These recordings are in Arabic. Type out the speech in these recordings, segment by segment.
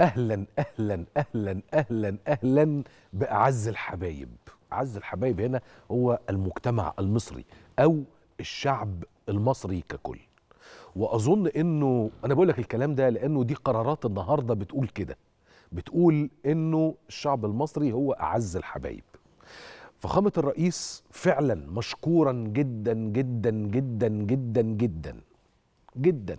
اهلا اهلا اهلا اهلا اهلا باعز الحبايب اعز الحبايب هنا هو المجتمع المصري او الشعب المصري ككل واظن انه انا بقول لك الكلام ده لانه دي قرارات النهارده بتقول كده بتقول انه الشعب المصري هو اعز الحبايب فخامه الرئيس فعلا مشكورا جدا جدا جدا جدا جدا جدا, جداً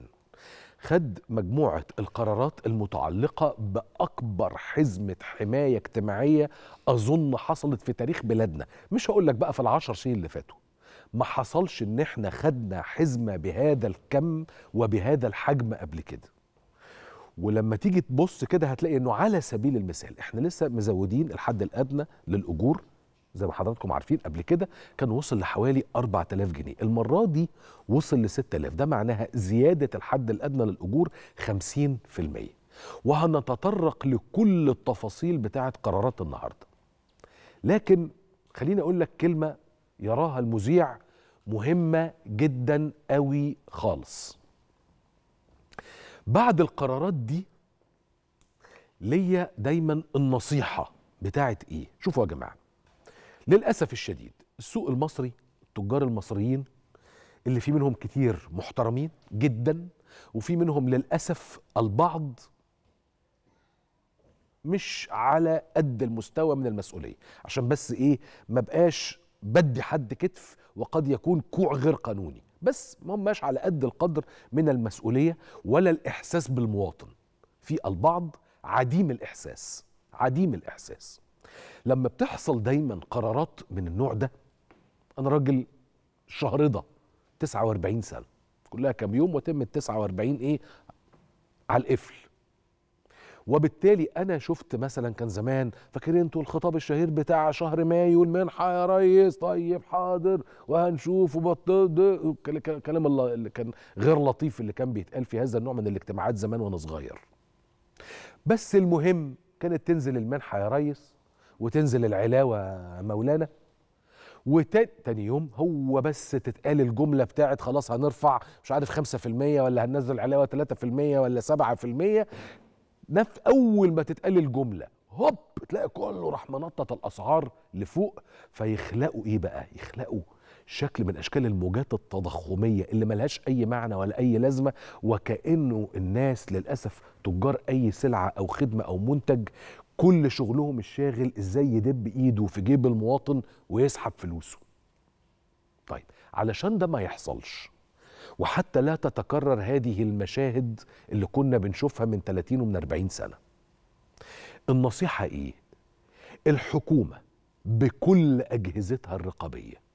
خد مجموعة القرارات المتعلقة بأكبر حزمة حماية اجتماعية أظن حصلت في تاريخ بلادنا مش هقول لك بقى في العشر سنين اللي فاتوا ما حصلش إن إحنا خدنا حزمة بهذا الكم وبهذا الحجم قبل كده ولما تيجي تبص كده هتلاقي انه على سبيل المثال احنا لسه مزودين الحد الادنى للاجور زي ما حضراتكم عارفين قبل كده كان وصل لحوالي 4000 جنيه المرة دي وصل ل 6000 ده معناها زيادة الحد الأدنى للأجور 50% وهنتطرق لكل التفاصيل بتاعة قرارات النهاردة لكن خليني أقول لك كلمة يراها المذيع مهمة جدا قوي خالص بعد القرارات دي ليا دايما النصيحة بتاعت إيه شوفوا يا جماعة للأسف الشديد السوق المصري التجار المصريين اللي في منهم كتير محترمين جدا وفي منهم للأسف البعض مش على قد المستوى من المسؤولية عشان بس إيه ما بقاش بدي حد كتف وقد يكون كوع غير قانوني بس ما هماش على قد القدر من المسؤولية ولا الإحساس بالمواطن في البعض عديم الإحساس عديم الإحساس لما بتحصل دايما قرارات من النوع ده انا راجل شهرضه 49 سنه كلها كام يوم وتم ال 49 ايه على القفل وبالتالي انا شفت مثلا كان زمان فاكرين انتوا الخطاب الشهير بتاع شهر مايو المنحه يا ريس طيب حاضر وهنشوف وبطل كلام الله اللي كان غير لطيف اللي كان بيتقال في هذا النوع من الاجتماعات زمان وانا صغير بس المهم كانت تنزل المنحه يا ريس وتنزل العلاوة مولانا وتاني يوم هو بس تتقال الجمله بتاعت خلاص هنرفع مش عارف 5% ولا هننزل العلاوه 3% ولا 7% نف اول ما تتقال الجمله هوب تلاقي كله راح منطط الاسعار لفوق فيخلقوا ايه بقى؟ يخلقوا شكل من اشكال الموجات التضخميه اللي ملهاش اي معنى ولا اي لازمه وكانه الناس للاسف تجار اي سلعه او خدمه او منتج كل شغلهم الشاغل ازاي يدب ايده في جيب المواطن ويسحب فلوسه طيب علشان ده ما يحصلش وحتى لا تتكرر هذه المشاهد اللي كنا بنشوفها من 30 ومن 40 سنة النصيحة ايه؟ الحكومة بكل أجهزتها الرقابية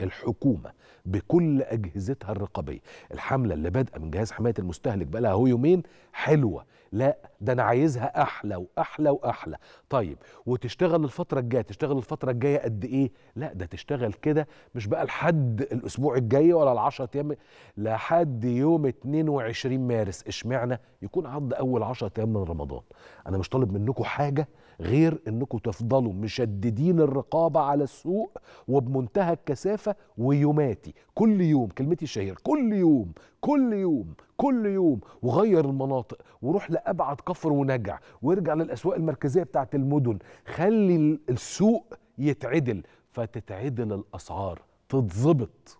الحكومة بكل أجهزتها الرقابية الحملة اللي بادئة من جهاز حماية المستهلك بقالها هو يومين حلوة لا ده أنا عايزها أحلى وأحلى وأحلى طيب وتشتغل الفترة الجاية تشتغل الفترة الجاية قد إيه لا ده تشتغل كده مش بقى لحد الأسبوع الجاي ولا العشرة أيام لحد يوم 22 مارس إشمعنى يكون عض أول 10 أيام من رمضان أنا مش طالب منكم حاجة غير أنكم تفضلوا مشددين الرقابة على السوق وبمنتهى الكثافة الخلافة ويوماتي كل يوم كلمتي الشهيرة كل يوم كل يوم كل يوم وغير المناطق وروح لأبعد كفر ونجع وارجع للأسواق المركزية بتاعت المدن خلي السوق يتعدل فتتعدل الأسعار تتظبط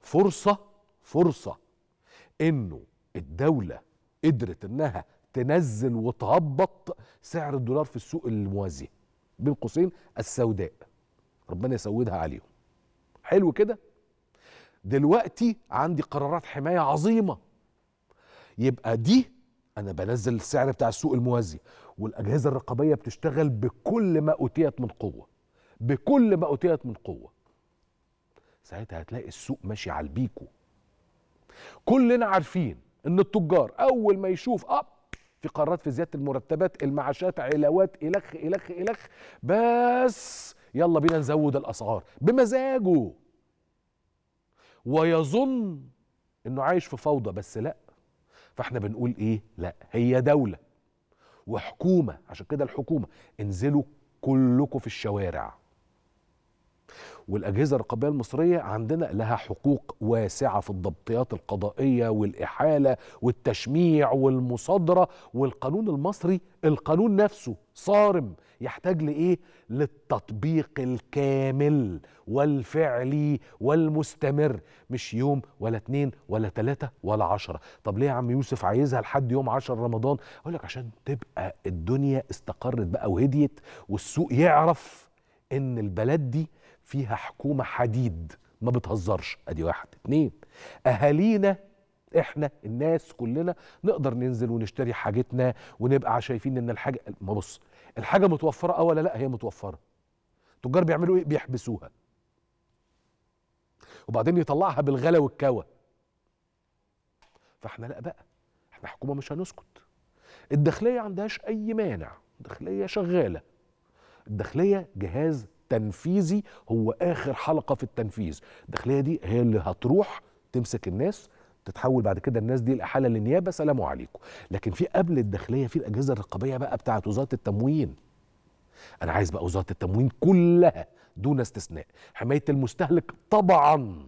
فرصة فرصة إنه الدولة قدرت إنها تنزل وتهبط سعر الدولار في السوق الموازي بين قوسين السوداء ربنا يسودها عليهم حلو كده دلوقتي عندي قرارات حماية عظيمة يبقى دي أنا بنزل السعر بتاع السوق الموازي والأجهزة الرقابية بتشتغل بكل ما أوتيت من قوة بكل ما أوتيت من قوة ساعتها هتلاقي السوق ماشي على البيكو كلنا عارفين ان التجار اول ما يشوف اب في قرارات في زياده المرتبات المعاشات علاوات الخ الخ الخ بس يلا بينا نزود الاسعار بمزاجه ويظن انه عايش في فوضى بس لا فاحنا بنقول ايه لا هي دوله وحكومه عشان كده الحكومه انزلوا كلكم في الشوارع والاجهزه الرقابيه المصريه عندنا لها حقوق واسعه في الضبطيات القضائيه والاحاله والتشميع والمصادره والقانون المصري القانون نفسه صارم يحتاج لايه للتطبيق الكامل والفعلي والمستمر مش يوم ولا اتنين ولا تلاتة ولا عشرة طب ليه يا عم يوسف عايزها لحد يوم عشر رمضان اقول لك عشان تبقى الدنيا استقرت بقى وهديت والسوق يعرف ان البلد دي فيها حكومة حديد ما بتهزرش ادي واحد اتنين اهالينا احنا الناس كلنا نقدر ننزل ونشتري حاجتنا ونبقى شايفين ان الحاجه ما بص الحاجه متوفره اه ولا لا هي متوفره التجار بيعملوا ايه بيحبسوها وبعدين يطلعها بالغلا والكوى فاحنا لا بقى احنا حكومه مش هنسكت الداخليه عندهاش اي مانع الداخليه شغاله الداخليه جهاز التنفيذي هو اخر حلقه في التنفيذ الداخليه دي هي اللي هتروح تمسك الناس تتحول بعد كده الناس دي لاحاله للنيابه سلام عليكم لكن في قبل الداخليه في الاجهزه الرقابيه بقى بتاعه وزاره التموين انا عايز بقى وزاره التموين كلها دون استثناء حمايه المستهلك طبعا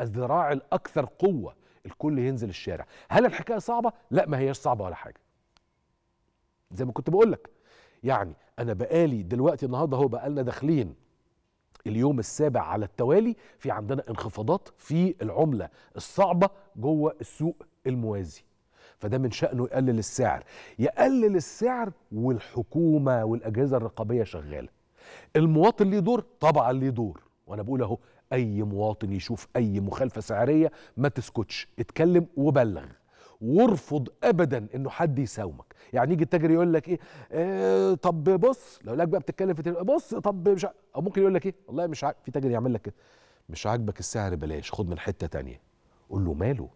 الذراع الاكثر قوه الكل ينزل الشارع هل الحكايه صعبه لا ما هياش صعبه ولا حاجه زي ما كنت بقول لك يعني انا بقالي دلوقتي النهارده هو بقالنا داخلين اليوم السابع على التوالي في عندنا انخفاضات في العمله الصعبه جوه السوق الموازي فده من شأنه يقلل السعر يقلل السعر والحكومة والأجهزة الرقابية شغالة المواطن ليه دور طبعا ليه دور وأنا بقول أهو أي مواطن يشوف أي مخالفة سعرية ما تسكتش اتكلم وبلغ وارفض ابدا انه حد يساومك يعني يجي التاجر يقول لك ايه, إيه طب بص لو لك بقى بتتكلم في بص طب مش او ممكن يقول لك ايه والله مش عارف في تاجر يعمل لك كده مش عاجبك السعر بلاش خد من حته تانية قول له ماله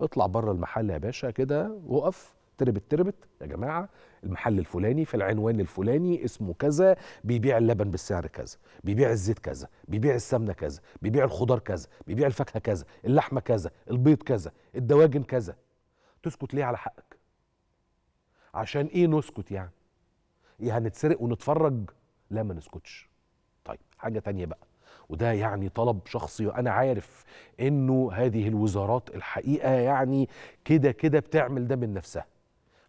اطلع بره المحل يا باشا كده وقف تربت تربت يا جماعه المحل الفلاني في العنوان الفلاني اسمه كذا بيبيع اللبن بالسعر كذا بيبيع الزيت كذا بيبيع السمنه كذا بيبيع الخضار كذا بيبيع الفاكهه كذا اللحمه كذا البيض كذا الدواجن كذا تسكت ليه على حقك عشان ايه نسكت يعني ايه هنتسرق ونتفرج لا ما نسكتش طيب حاجه تانية بقى وده يعني طلب شخصي وانا عارف انه هذه الوزارات الحقيقه يعني كده كده بتعمل ده من نفسها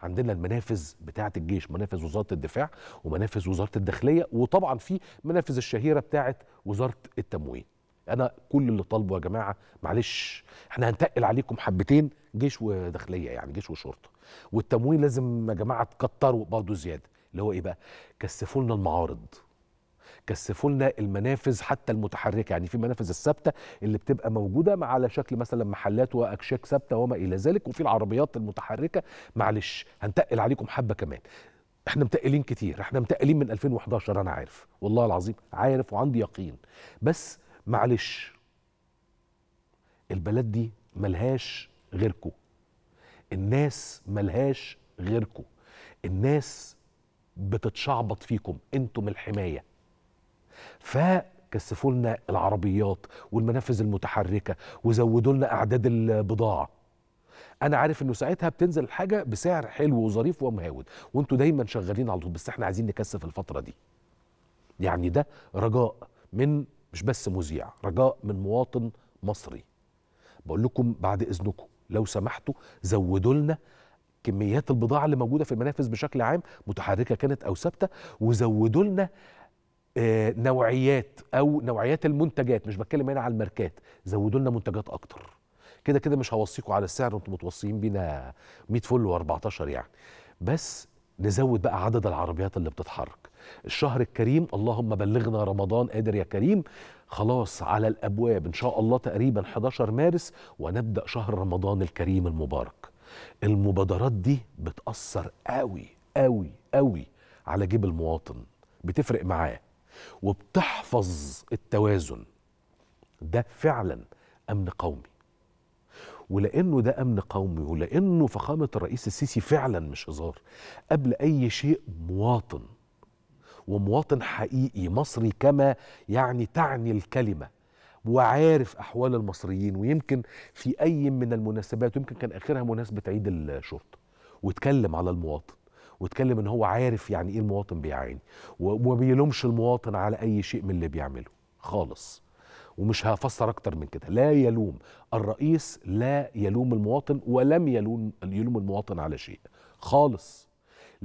عندنا المنافذ بتاعه الجيش منافذ وزاره الدفاع ومنافذ وزاره الداخليه وطبعا في منافذ الشهيره بتاعه وزاره التموين انا كل اللي طالبه يا جماعه معلش احنا هنتقل عليكم حبتين جيش وداخليه يعني جيش وشرطه والتمويل لازم يا جماعه تكتروا برضه زياده اللي هو ايه بقى كثفوا لنا المعارض كثفوا لنا المنافذ حتى المتحركه يعني في منافذ الثابته اللي بتبقى موجوده مع على شكل مثلا محلات واكشاك ثابته وما الى ذلك وفي العربيات المتحركه معلش هنتقل عليكم حبه كمان احنا متقلين كتير احنا متقلين من 2011 انا عارف والله العظيم عارف وعندي يقين بس معلش البلد دي ملهاش غيركم الناس ملهاش غيركم الناس بتتشعبط فيكم انتم الحمايه فكثفوا لنا العربيات والمنافذ المتحركه وزودوا لنا اعداد البضاعه انا عارف انه ساعتها بتنزل الحاجه بسعر حلو وظريف ومهاود وانتوا دايما شغالين على طول بس احنا عايزين نكثف الفتره دي يعني ده رجاء من مش بس مذيع رجاء من مواطن مصري بقول لكم بعد اذنكم لو سمحتوا زودوا لنا كميات البضاعه اللي موجوده في المنافس بشكل عام متحركه كانت او ثابته وزودوا لنا آه، نوعيات او نوعيات المنتجات مش بتكلم هنا على الماركات زودوا لنا منتجات اكتر كده كده مش هوصيكم على السعر انتم متوصيين بينا 100 فل و14 يعني بس نزود بقى عدد العربيات اللي بتتحرك الشهر الكريم اللهم بلغنا رمضان قادر يا كريم خلاص على الابواب ان شاء الله تقريبا 11 مارس ونبدا شهر رمضان الكريم المبارك المبادرات دي بتاثر قوي قوي قوي على جيب المواطن بتفرق معاه وبتحفظ التوازن ده فعلا امن قومي ولانه ده امن قومي ولانه فخامه الرئيس السيسي فعلا مش هزار قبل اي شيء مواطن ومواطن حقيقي مصري كما يعني تعني الكلمه وعارف احوال المصريين ويمكن في اي من المناسبات يمكن كان اخرها مناسبه عيد الشرطه واتكلم على المواطن واتكلم ان هو عارف يعني ايه المواطن بيعاني وما بيلومش المواطن على اي شيء من اللي بيعمله خالص ومش هفسر اكتر من كده لا يلوم الرئيس لا يلوم المواطن ولم يلوم يلوم المواطن على شيء خالص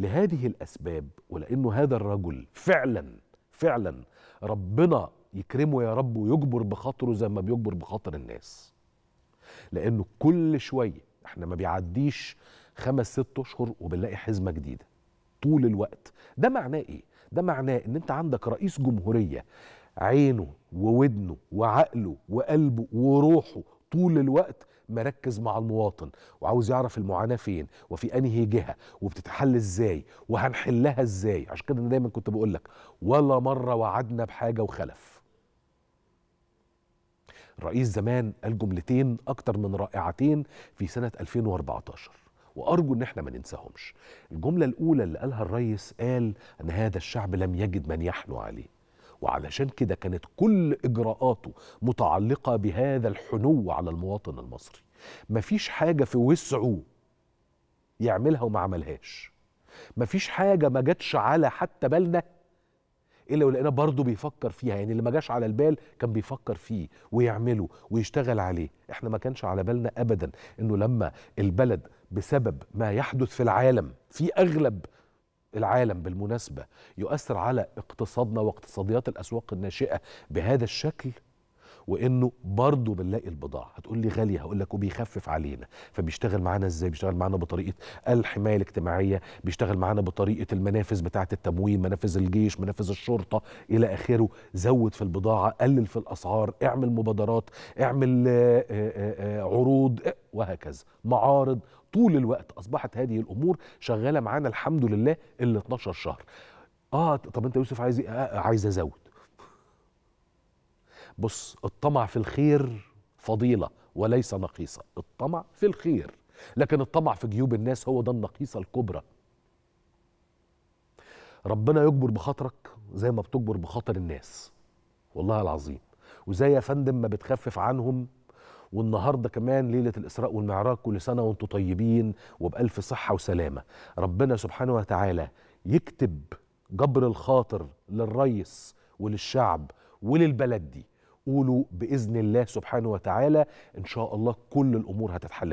لهذه الأسباب ولأنه هذا الرجل فعلا فعلا ربنا يكرمه يا رب ويجبر بخاطره زي ما بيجبر بخاطر الناس لأنه كل شوية احنا ما بيعديش خمس ست أشهر وبنلاقي حزمة جديدة طول الوقت ده معناه إيه؟ ده معناه إن أنت عندك رئيس جمهورية عينه وودنه وعقله وقلبه وروحه طول الوقت مركز مع المواطن وعاوز يعرف المعاناه فين وفي انهي جهه وبتتحل ازاي وهنحلها ازاي عشان كده انا دايما كنت بقول لك ولا مره وعدنا بحاجه وخلف الرئيس زمان قال جملتين اكتر من رائعتين في سنه 2014 وارجو ان احنا ما ننساهمش الجمله الاولى اللي قالها الرئيس قال ان هذا الشعب لم يجد من يحنو عليه وعلشان كده كانت كل إجراءاته متعلقة بهذا الحنو على المواطن المصري مفيش حاجة في وسعه يعملها وما عملهاش مفيش حاجة ما جاتش على حتى بالنا الا ولقينا برضه بيفكر فيها يعني اللي ما جاش على البال كان بيفكر فيه ويعمله ويشتغل عليه احنا ما كانش على بالنا ابدا انه لما البلد بسبب ما يحدث في العالم في اغلب العالم بالمناسبة يؤثر على اقتصادنا واقتصاديات الأسواق الناشئة بهذا الشكل وانه برضه بنلاقي البضاعه هتقول لي غاليه هقول لك وبيخفف علينا فبيشتغل معانا ازاي بيشتغل معانا بطريقه الحمايه الاجتماعيه بيشتغل معانا بطريقه المنافذ بتاعه التموين منافذ الجيش منافذ الشرطه الى اخره زود في البضاعه قلل في الاسعار اعمل مبادرات اعمل آه، آه، آه، عروض وهكذا معارض طول الوقت اصبحت هذه الامور شغاله معانا الحمد لله ال 12 شهر اه طب انت يوسف عايز إيه؟ آه،, آه عايز ازود بص الطمع في الخير فضيله وليس نقيصه الطمع في الخير لكن الطمع في جيوب الناس هو ده النقيصه الكبرى ربنا يجبر بخاطرك زي ما بتجبر بخاطر الناس والله العظيم وزي يا فندم ما بتخفف عنهم والنهارده كمان ليله الاسراء والمعراج كل سنه وانتم طيبين وبالف صحه وسلامه ربنا سبحانه وتعالى يكتب جبر الخاطر للريس وللشعب وللبلد دي قولوا باذن الله سبحانه وتعالى ان شاء الله كل الامور هتتحل